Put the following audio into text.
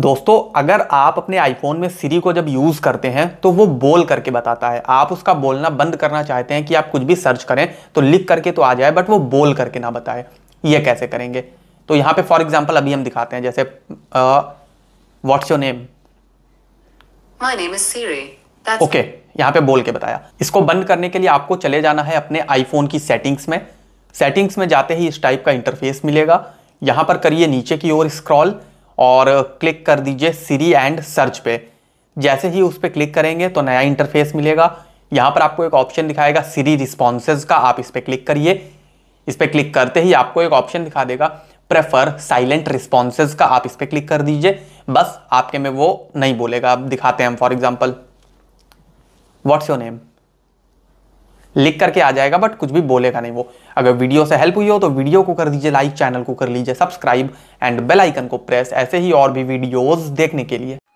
दोस्तों अगर आप अपने आईफोन में सीरी को जब यूज़ करते हैं तो वो बोल करके बताता है आप उसका बोलना बंद करना चाहते हैं कि आप कुछ भी सर्च करें तो लिख करके तो आ जाए बट वो बोल करके ना बताए ये कैसे करेंगे तो यहाँ पे फॉर एग्जाम्पल अभी हम दिखाते हैं जैसे what's your name my name is Siri okay यहाँ पे बोल के बताया इसको बंद करने के लिए आपको चले जाना है अपने आईफोन की सेटिंग्स में सेटिंग्स में जाते ही इस टाइप का इंटरफेस मिलेगा यहाँ पर करिए नीचे की ओर स्क्रॉल और क्लिक कर दीजिए सीरी एंड सर्च पे जैसे ही उस पर क्लिक करेंगे तो नया इंटरफेस मिलेगा यहाँ पर आपको एक ऑप्शन दिखाएगा सीरी रिस्पॉन्सेज का आप इस पर क्लिक करिए इस पर क्लिक करते ही आपको एक ऑप्शन दिखा देगा प्रेफर साइलेंट रिस्पॉन्सेज का आप इस पर क्लिक कर दीजिए बस आपके में वो नहीं बोलेगा अब दिखाते हैं हम for example what's your name लिख करके आ जाएगा बट कुछ भी बोलेगा नहीं वो अगर वीडियो से हेल्प हुई हो तो वीडियो को कर दीजिए लाइक चैनल को कर लीजिए सब्सक्राइब एंड बेल आइकन को प्रेस ऐसे ही और भी वीडियोस देखने के लिए